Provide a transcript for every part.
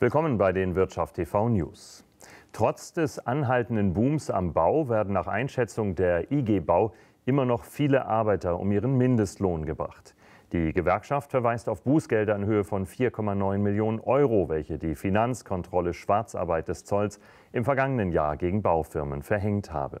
Willkommen bei den Wirtschaft TV News. Trotz des anhaltenden Booms am Bau werden nach Einschätzung der IG Bau immer noch viele Arbeiter um ihren Mindestlohn gebracht. Die Gewerkschaft verweist auf Bußgelder in Höhe von 4,9 Millionen Euro, welche die Finanzkontrolle Schwarzarbeit des Zolls im vergangenen Jahr gegen Baufirmen verhängt habe.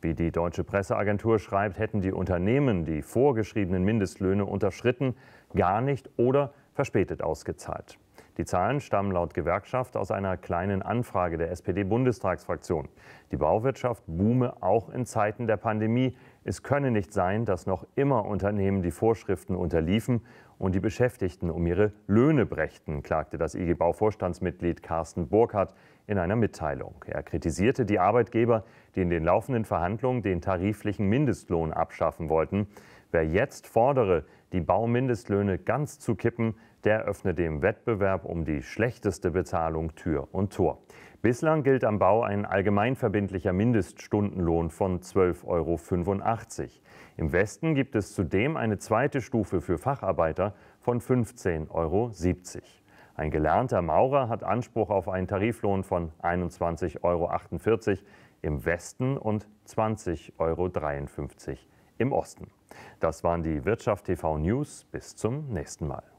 Wie die deutsche Presseagentur schreibt, hätten die Unternehmen die vorgeschriebenen Mindestlöhne unterschritten, gar nicht oder verspätet ausgezahlt. Die Zahlen stammen laut Gewerkschaft aus einer kleinen Anfrage der SPD-Bundestagsfraktion. Die Bauwirtschaft boome auch in Zeiten der Pandemie. Es könne nicht sein, dass noch immer Unternehmen die Vorschriften unterliefen und die Beschäftigten um ihre Löhne brächten, klagte das IG e Bau-Vorstandsmitglied Carsten Burkhardt in einer Mitteilung. Er kritisierte die Arbeitgeber, die in den laufenden Verhandlungen den tariflichen Mindestlohn abschaffen wollten. Wer jetzt fordere, die Baumindestlöhne ganz zu kippen, der öffne dem Wettbewerb um die schlechteste Bezahlung Tür und Tor. Bislang gilt am Bau ein allgemeinverbindlicher Mindeststundenlohn von 12,85 Euro. Im Westen gibt es zudem eine zweite Stufe für Facharbeiter von 15,70 Euro. Ein gelernter Maurer hat Anspruch auf einen Tariflohn von 21,48 Euro im Westen und 20,53 Euro im Osten. Das waren die Wirtschaft TV News. Bis zum nächsten Mal.